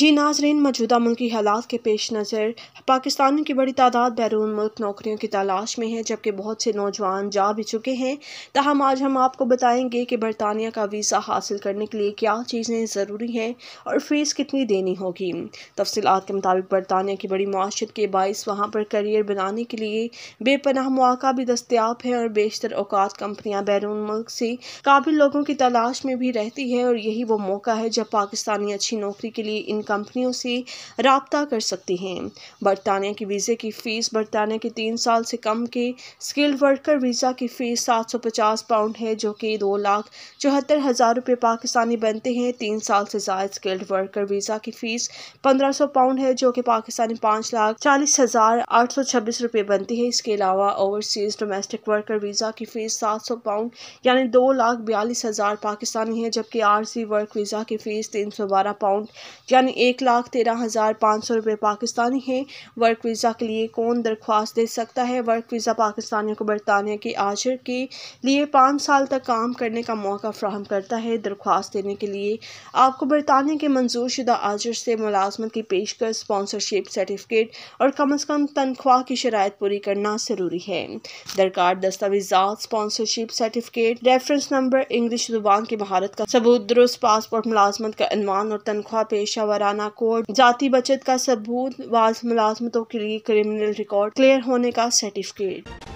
जी नाजरीन मौजूदा मुल्की हालात के पेश नज़र पाकिस्तानियों की बड़ी तादाद बैरून मुल्क नौकरियों की तलाश में है जबकि बहुत से नौजवान जा भी चुके हैं तहम आज हम आपको बताएंगे कि बरतानिया का वीज़ा हासिल करने के लिए क्या चीज़ें ज़रूरी हैं और फ़ीस कितनी देनी होगी तफसीत के मुताबिक बरतानिया की बड़ी माशत के बायस वहाँ पर करियर बनाने के लिए बेपनाह मौका भी दस्तियाब है और बेशतर अवकात कंपनियाँ बैरून मुल्क से काबिल लोगों की तलाश में भी रहती है और यही वो मौका है जब पाकिस्तानी अच्छी नौकरी के लिए इन इन कंपनियों से रबता कर सकती हैं बरतानिया के वीज़े की फ़ीस बरतानिया के तीन साल से कम के स्किल्ड वर्कर वीज़ा की फ़ीस सात सौ पचास पाउंड है जो कि दो लाख चौहत्तर हज़ार रुपये पाकिस्तानी बनते हैं तीन साल से ज़ायद स्किल्ड वर्कर वीज़ा की फ़ीस पंद्रह सौ पाउंड है जो कि पाकिस्तानी पाँच लाख चालीस हज़ार आठ सौ छब्बीस रुपये बनती है इसके अलावा ओवरसीज़ डोमेस्टिक वर्कर वीज़ा की फ़ीस सात सौ पाउंड यानी दो लाख बयालीस हज़ार पाकिस्तानी है जबकि आर सी वर्क वीज़ा की फ़ीस तीन सौ बारह पाउंड यानि एक लाख तेरह हज़ार पाँच सौ रुपये पाकिस्तानी है वर्क वीज़ा के लिए कौन दरख्वास्त दे सकता है वर्क वीज़ा पाकिस्तानियों को बरतानिया के आशर के लिए पाँच साल तक काम करने का मौका फ्राहम करता है दरख्वास्त देने के लिए आपको बरतानिया के मंजूर शुदा आजर से मुलाजमत की पेशकश स्पॉन्सरशिप सर्टिफिकेट और कम अज़ कम तनख्वाह की शराय पूरी करना ज़रूरी है दरकार दस्तावेजा sponsorship certificate reference number English जुबान की महारत का सबूत दुरुस्त पासपोर्ट मुलाजमत का अनवान और तनख्वाह पेशा मुकर्राना कोर्ट जाति बचत का सबूत बाज मुलाजमतों के लिए क्रिमिनल रिकॉर्ड क्लियर होने का सर्टिफिकेट